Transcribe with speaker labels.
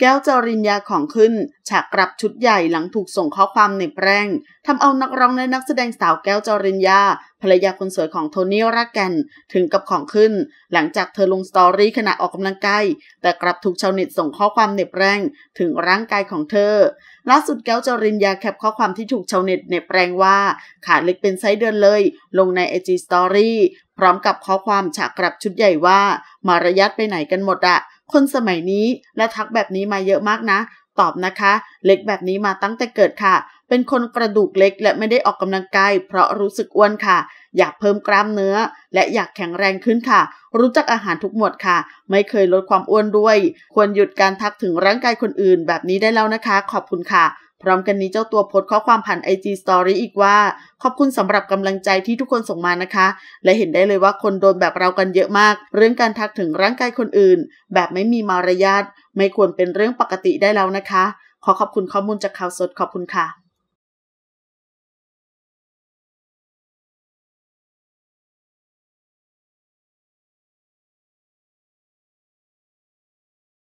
Speaker 1: แก้วจริญญาของขึ้น ฉากกลับชุดใหญ่หลังถูกส่งข้อความเนบแรงทำเอานักร้องและนักแสดงสาวแก้วจริญญา ภรรยาคนสวยของโทนี่รักแกนถึงกับของขึ้น หลังจากเธอลงสตอรี่ขณะออกกำลังกายแต่กลับถูกชาวเน็ตส่งข้อความเน็บแรงถึงร่างกายของเธอล่าสุดแก้วจริญญาแคปข้อความที่ถูกชาวเน็ตเน็บแรงว่า ขาเล็กเป็นไซส์เดินเลยลงในไอจีสตอรี่พร้อมกับข้อความฉากกลับชุดใหญ่ว่า มารยาทไปไหนกันหมดอะคนสมัยนี้และทักแบบนี้มาเยอะมากนะ ตอบนะคะ เล็กแบบนี้มาตั้งแต่เกิดค่ะ เป็นคนกระดูกเล็กและไม่ได้ออกกำลังกายเพราะรู้สึกอ้วนค่ะ อยากเพิ่มกล้ามเนื้อ และอยากแข็งแรงขึ้นค่ะ รู้จักอาหารทุกหมวดค่ะ ไม่เคยลดความอ้วนด้วย ควรหยุดการทักถึงร่างกายคนอื่นแบบนี้ได้แล้วนะคะ ขอบคุณค่ะพร้อมกันนี้เจ้าตัวโพสข้อความผ่านไอีสตอรี่อีกว่า ขอบคุณสำหรับกำลังใจที่ทุกคนส่งมานะคะ และเห็นได้เลยว่าคนโดนแบบเรากันเยอะมาก เรื่องการทักถึงร่างกายคนอื่น แบบไม่มีมารยาทไม่ควรเป็นเรื่องปกติได้แล้วนะคะ ขอขอบคุณข้อมูลจากข่าวสดขอบคุณค่ะ